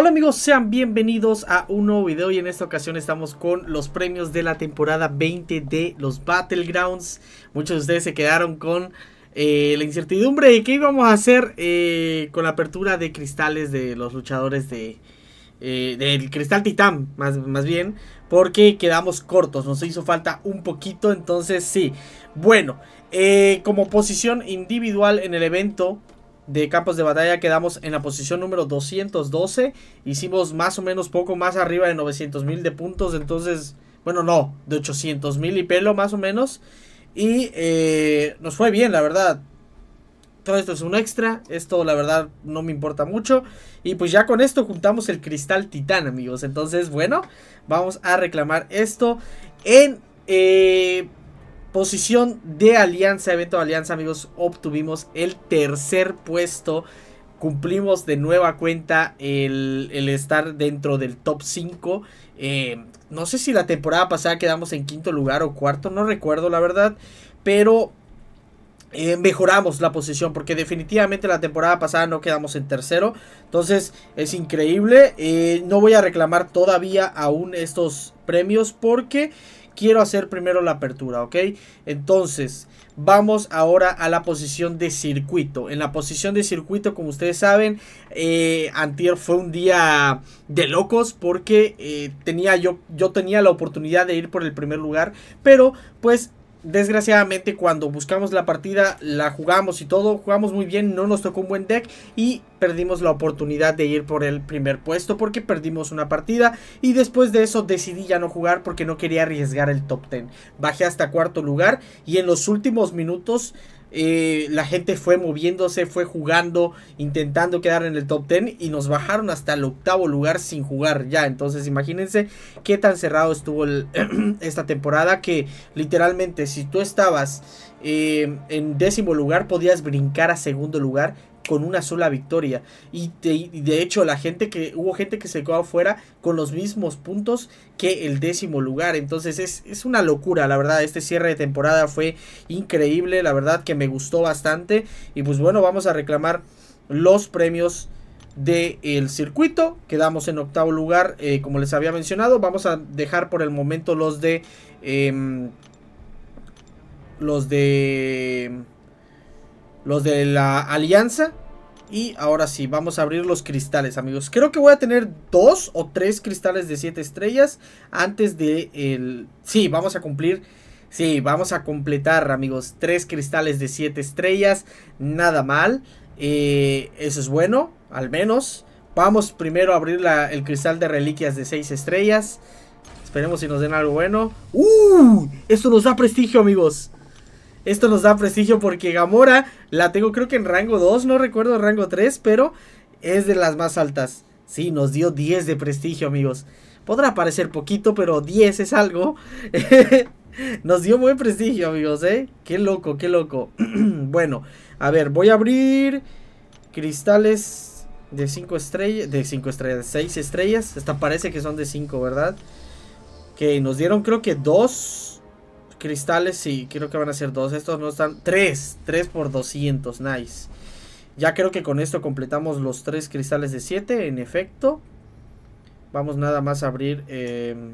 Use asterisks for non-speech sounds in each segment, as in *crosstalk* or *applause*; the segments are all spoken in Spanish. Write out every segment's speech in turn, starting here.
Hola amigos, sean bienvenidos a un nuevo video y en esta ocasión estamos con los premios de la temporada 20 de los Battlegrounds. Muchos de ustedes se quedaron con eh, la incertidumbre de qué íbamos a hacer eh, con la apertura de cristales de los luchadores de... Eh, del cristal titán, más, más bien, porque quedamos cortos, nos hizo falta un poquito, entonces sí. Bueno, como posición individual en el evento, de campos de batalla quedamos en la posición número 212. Hicimos más o menos poco más arriba de 900 mil de puntos. Entonces, bueno, no, de 800 mil y pelo más o menos. Y eh, nos fue bien, la verdad. Todo esto es un extra. Esto, la verdad, no me importa mucho. Y pues ya con esto juntamos el cristal titán, amigos. Entonces, bueno, vamos a reclamar esto en... Eh, Posición de alianza, evento de alianza, amigos, obtuvimos el tercer puesto. Cumplimos de nueva cuenta el, estar dentro del top 5. Eh, no sé si la temporada pasada quedamos en quinto lugar o cuarto, no recuerdo la verdad. Pero eh, mejoramos la posición porque definitivamente la temporada pasada no quedamos en tercero. Entonces es increíble. Eh, no voy a reclamar todavía aún estos premios porque quiero hacer primero la apertura, ¿ok? Entonces, vamos ahora a la posición de circuito. En la posición de circuito, como ustedes saben, eh, antier fue un día de locos porque eh, tenía yo, yo tenía la oportunidad de ir por el primer lugar, pero pues desgraciadamente cuando buscamos la partida, la jugamos y todo, jugamos muy bien, no nos tocó un buen deck y perdimos la oportunidad de ir por el primer puesto porque perdimos una partida y después de eso decidí ya no jugar porque no quería arriesgar el top 10. Bajé hasta cuarto lugar y en los últimos minutos eh, la gente fue moviéndose, fue jugando, intentando quedar en el top 10 y nos bajaron hasta el octavo lugar sin jugar ya. Entonces imagínense qué tan cerrado estuvo *clears throat* esta temporada que literalmente si tú estabas eh, en décimo lugar podías brincar a segundo lugar con una sola victoria. Y, de hecho, la gente que hubo gente que se quedó afuera con los mismos puntos que el décimo lugar. Entonces es, una locura, la verdad. Este cierre de temporada fue increíble, la verdad que me gustó bastante. Y pues bueno, vamos a reclamar los premios del circuito. Quedamos en octavo lugar, eh, como les había mencionado. Vamos a dejar por el momento los de... Em, los de... Los de la alianza. Y ahora sí, vamos a abrir los cristales, amigos. Creo que voy a tener dos o tres cristales de siete estrellas antes de el... Sí, vamos a cumplir... Sí, vamos a completar, amigos, tres cristales de siete estrellas. Nada mal. Eh, eso es bueno, al menos. Vamos primero a abrir el cristal de reliquias de seis estrellas. Esperemos si nos den algo bueno. ¡Uh! Esto nos da prestigio, amigos. Esto nos da prestigio porque Gamora la tengo creo que en rango 2, no recuerdo rango 3, pero es de las más altas. Sí, nos dio 10 de prestigio, amigos. Podrá parecer poquito, pero 10 es algo. *laughs* nos dio buen prestigio, amigos, ¿eh? Qué loco, qué loco. *clears throat* bueno, a ver, voy a abrir cristales de 5 estrellas, de 5 estrellas, 6 estrellas. Hasta parece que son de 5, ¿verdad? Que nos dieron creo que 2... Cristales, sí, creo que van a ser dos. Estos no están. Tres. Tres por 200. Nice. Ya creo que con esto completamos los tres cristales de 7. En efecto. Vamos nada más a abrir em,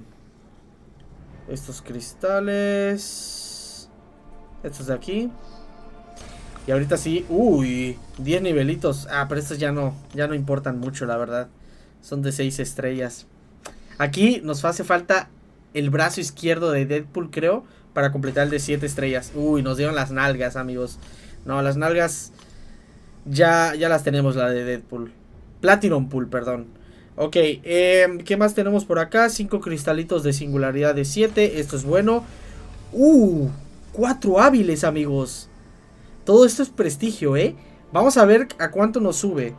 estos cristales. Estos de aquí. Y ahorita sí. Uy. 10 nivelitos. Ah, pero estos ya no. Ya no importan mucho, la verdad. Son de 6 estrellas. Aquí nos hace falta el brazo izquierdo de Deadpool, creo para completar el de 7 estrellas. Uy, nos dieron las nalgas, amigos. No, las nalgas ya, ya las tenemos, la de Deadpool. Platinum Pool, perdón. Ok, em, ¿qué más tenemos por acá? 5 cristalitos de singularidad de 7, esto es bueno. ¡Uh! 4 hábiles, amigos. Todo esto es prestigio, ¿eh? Vamos a ver a cuánto nos sube.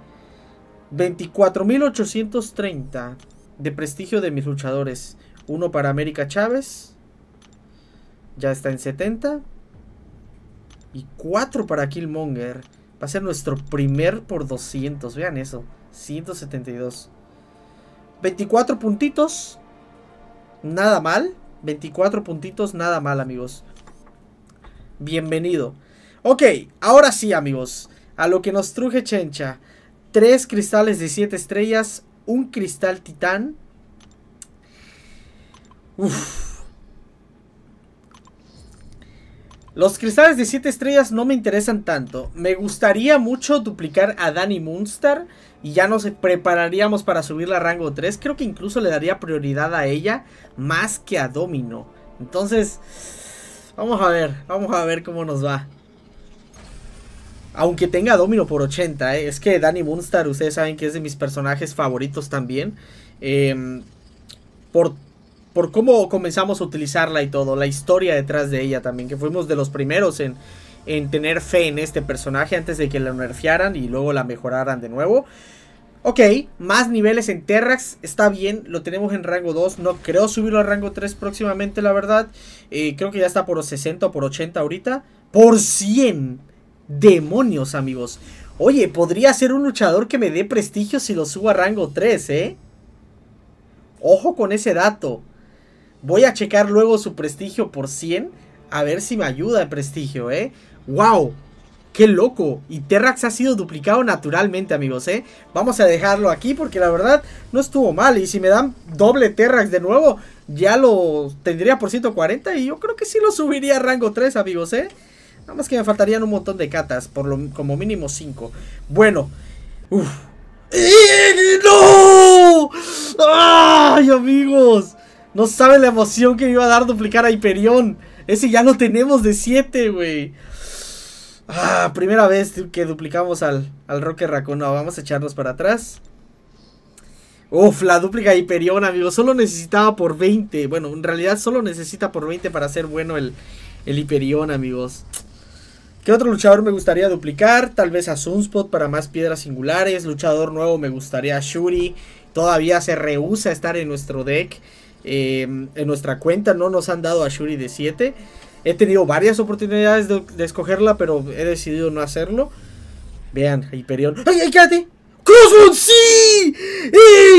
24.830 de prestigio de mis luchadores. Uno para América Chávez. Ya está en 70. Y 4 para Killmonger. Va a ser nuestro primer por 200. Vean eso. 172. 24 puntitos. Nada mal. 24 puntitos, nada mal, amigos. Bienvenido. Ok, ahora sí, amigos. A lo que nos truje Chencha. Tres cristales de 7 estrellas. Un cristal titán. Uff. Los cristales de 7 estrellas no me interesan tanto. Me gustaría mucho duplicar a Dani Moonstar y ya nos prepararíamos para subirla a rango 3. Creo que incluso le daría prioridad a ella más que a Domino. Entonces, vamos a ver, vamos a ver cómo nos va. Aunque tenga Domino por 80, eh. es que Dani Moonstar, ustedes saben que es de mis personajes favoritos también. Em, por por cómo comenzamos a utilizarla y todo, la historia detrás de ella también, que fuimos de los primeros en, tener fe en este personaje antes de que la nerfearan y luego la mejoraran de nuevo. Ok, más niveles en Terrax, está bien, lo tenemos en rango 2, no creo subirlo a rango 3 próximamente, la verdad. Eh, creo que ya está por 60 o por 80 ahorita. Por 100 demonios, amigos. Oye, podría ser un luchador que me dé prestigio si lo subo a rango 3, ¿eh? Ojo con ese dato. Voy a checar luego su prestigio por 100. A ver si me ayuda el prestigio, ¿eh? ¡Wow! ¡Qué loco! Y Terrax ha sido duplicado naturalmente, amigos, ¿eh? Vamos a dejarlo aquí porque la verdad no estuvo mal. Y si me dan doble Terrax de nuevo, ya lo tendría por 140 y yo creo que sí lo subiría a rango 3, amigos, ¿eh? Nada más que me faltarían un montón de catas, por lo, como mínimo 5. Bueno. Uf. ¡Eh, ¡No! ¡Ay, amigos! No saben la emoción que me iba a dar duplicar a Hyperion. Ese ya lo tenemos de 7, güey. Ah, primera vez que duplicamos al, al Roque Raccoon. vamos a echarnos para atrás. Uf, la dúplica de Hyperion, amigos. Solo necesitaba por 20. Bueno, en realidad solo necesita por 20 para ser bueno el, el Hyperion, amigos. ¿Qué otro luchador me gustaría duplicar? Tal vez a Sunspot para más piedras singulares. Luchador nuevo me gustaría a Shuri. Todavía se rehúsa a estar en nuestro deck. Em, en nuestra cuenta no nos han dado a Shuri de 7. He tenido varias oportunidades de, escogerla, pero he decidido no hacerlo. Vean, Hyperion. ¡Ay, ay, quédate! ¡Crossbone, sí!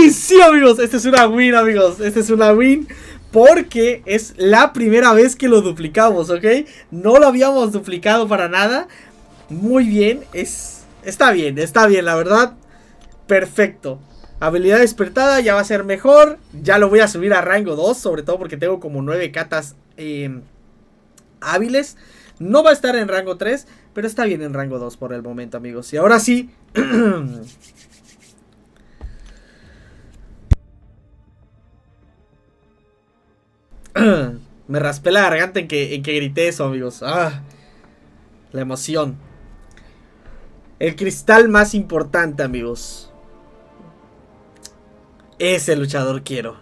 ¡Y sí, amigos! Esta es una win, amigos. Esta es una win. Porque es la primera vez que lo duplicamos, ¿ok? No lo habíamos duplicado para nada. Muy bien, es, está bien, está bien, la verdad. Perfecto. Habilidad despertada ya va a ser mejor. Ya lo voy a subir a rango 2, sobre todo porque tengo como 9 catas em, hábiles. No va a estar en rango 3, pero está bien en rango 2 por el momento, amigos. Y ahora sí... *clears throat* Me raspé la garganta en que, en que grité eso, amigos. Ah, la emoción. El cristal más importante, amigos. Ese luchador quiero.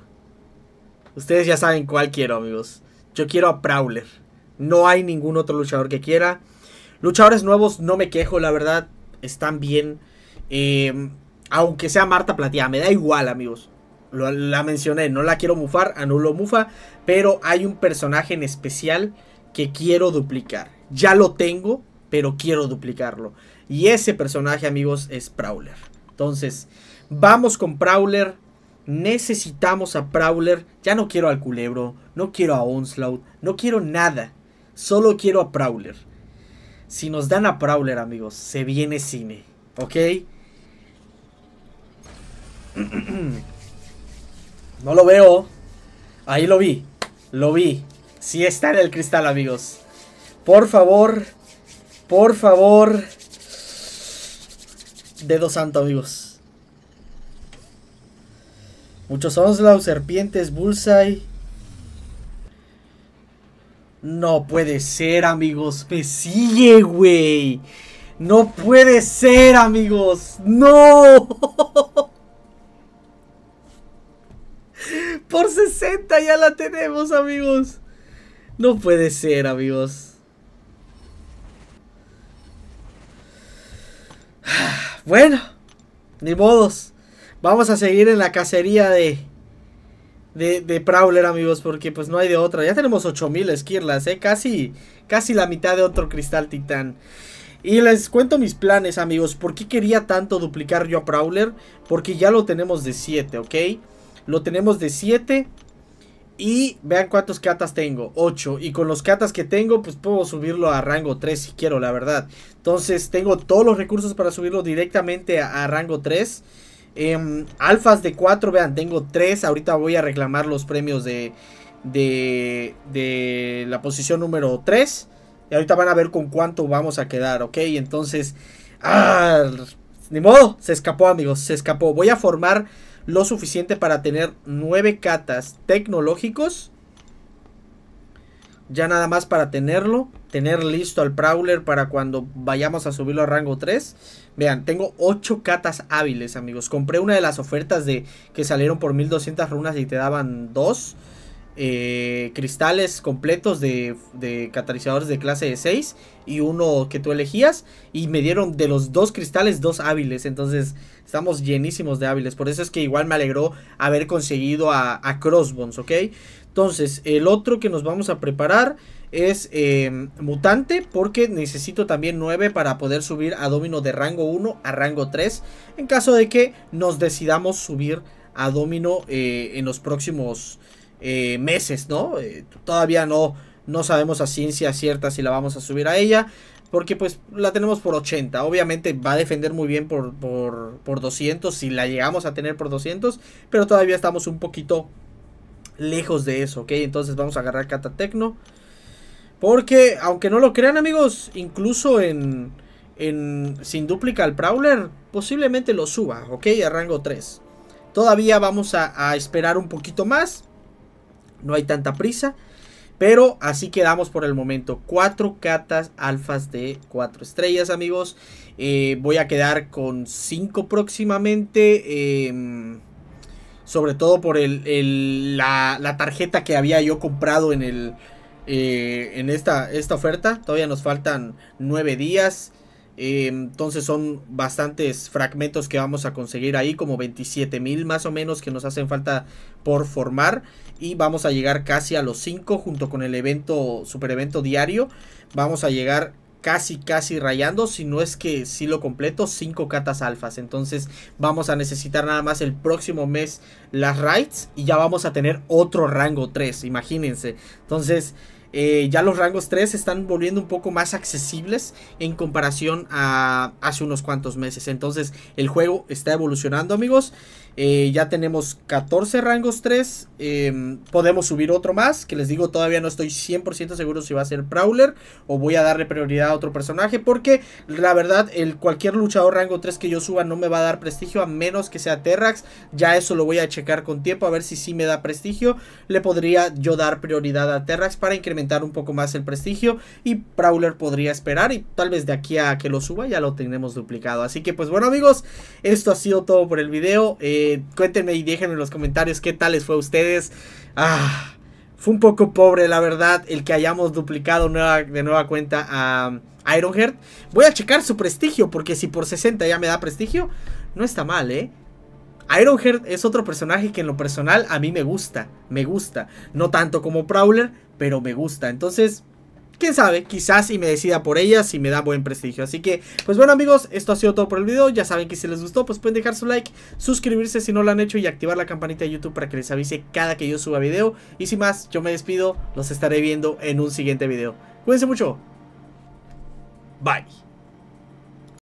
Ustedes ya saben cuál quiero, amigos. Yo quiero a Prowler. No hay ningún otro luchador que quiera. Luchadores nuevos, no me quejo, la verdad. Están bien. Em, aunque sea Marta Plateada, me da igual, amigos. Lo, la mencioné, no la quiero mufar, anulo mufa. Pero hay un personaje en especial que quiero duplicar. Ya lo tengo, pero quiero duplicarlo. Y ese personaje, amigos, es Prowler. Entonces, vamos con Prowler. Necesitamos a Prowler. Ya no quiero al Culebro. No quiero a Onslaught. No quiero nada. Solo quiero a Prowler. Si nos dan a Prowler, amigos, se viene cine. ¿Ok? *clears throat* No lo veo. Ahí lo vi. Lo vi. Si está en el cristal, amigos. Por favor. Por favor. Dedo santo, amigos. Muchos Onslaught, serpientes, bullseye. No puede ser, amigos. Me sigue, güey. No puede ser, amigos. No. *laughs* Por 60 ya la tenemos, amigos. No puede ser, amigos. *sighs* Bueno, ni modos. Vamos a seguir en la cacería de, de, de Prowler, amigos, porque pues no hay de otra. Ya tenemos 8000 esquirlas, ¿eh? Casi, casi la mitad de otro cristal titán. Y les cuento mis planes, amigos. ¿Por qué quería tanto duplicar yo a Prowler? Porque ya lo tenemos de 7, ¿ok? Lo tenemos de 7. Y vean cuántos catas tengo, 8. Y con los catas que tengo, pues puedo subirlo a rango 3 si quiero, la verdad. Entonces tengo todos los recursos para subirlo directamente a, a rango 3. Em, alfas de 4, vean, tengo 3. Ahorita voy a reclamar los premios de, de, la posición número 3. Y ahorita van a ver con cuánto vamos a quedar, ¿ok? Entonces, ah, ni modo, se escapó amigos, se escapó. Voy a formar lo suficiente para tener 9 catas tecnológicos ya nada más para tenerlo, tener listo al Prowler para cuando vayamos a subirlo a rango 3. Vean, tengo 8 catas hábiles, amigos. Compré una de las ofertas de que salieron por 1200 runas y te daban 2. Eh, cristales completos de, catalizadores de clase de 6 y uno que tú elegías. Y me dieron de los dos cristales dos hábiles. Entonces estamos llenísimos de hábiles. Por eso es que igual me alegró haber conseguido a, Crossbones, ¿ok? Entonces el otro que nos vamos a preparar es eh, mutante porque necesito también 9 para poder subir a domino de rango 1 a rango 3 en caso de que nos decidamos subir a domino eh, en los próximos eh, meses, ¿no? Eh, todavía no, no sabemos a ciencia cierta si la vamos a subir a ella. Porque pues la tenemos por 80. Obviamente va a defender muy bien por, por, 200. Si la llegamos a tener por 200. Pero todavía estamos un poquito lejos de eso, ¿ok? Entonces vamos a agarrar Catatecno. Porque, aunque no lo crean amigos, incluso en, sin duplica al Prowler, posiblemente lo suba, ¿ok? A rango 3. Todavía vamos a esperar un poquito más. No hay tanta prisa. Pero así quedamos por el momento. Cuatro catas alfas de cuatro estrellas, amigos. Eh, voy a quedar con cinco próximamente. Em, sobre todo por el, la, tarjeta que había yo comprado en, el, eh, en esta, esta oferta. Todavía nos faltan nueve días. Eh, entonces son bastantes fragmentos que vamos a conseguir ahí, como 27 mil más o menos que nos hacen falta por formar. Y vamos a llegar casi a los 5 junto con el evento, super evento diario. Vamos a llegar casi casi rayando, si no es que si lo completo, 5 catas alfas. Entonces vamos a necesitar nada más el próximo mes las raids y ya vamos a tener otro rango 3, imagínense. Entonces eh, ya los rangos 3 están volviendo un poco más accesibles en comparación a hace unos cuantos meses. Entonces el juego está evolucionando amigos eh, ya tenemos 14 rangos 3. Em, podemos subir otro más. Que les digo, todavía no estoy 100% seguro si va a ser Prowler. O voy a darle prioridad a otro personaje. Porque la verdad, el, cualquier luchador rango 3 que yo suba no me va a dar prestigio. A menos que sea Terrax. Ya eso lo voy a checar con tiempo. A ver si sí me da prestigio. Le podría yo dar prioridad a Terrax para incrementar un poco más el prestigio. Y Prowler podría esperar. Y tal vez de aquí a que lo suba ya lo tenemos duplicado. Así que pues bueno amigos. Esto ha sido todo por el video. Eh, eh, cuéntenme y déjenme en los comentarios qué tal les fue a ustedes. Ah, fue un poco pobre, la verdad, el que hayamos duplicado de nueva cuenta a Ironheart. Voy a checar su prestigio, porque si por 60 ya me da prestigio, no está mal, ¿eh? Ironheart es otro personaje que en lo personal a mí me gusta, me gusta. No tanto como Prowler, pero me gusta. Entonces, quién sabe, quizás si me decida por ella si me da buen prestigio. Así que, pues bueno amigos, esto ha sido todo por el video. Ya saben que si les gustó, pues pueden dejar su like, suscribirse si no lo han hecho y activar la campanita de YouTube para que les avise cada que yo suba video. Y sin más, yo me despido, los estaré viendo en un siguiente video. Cuídense mucho. Bye.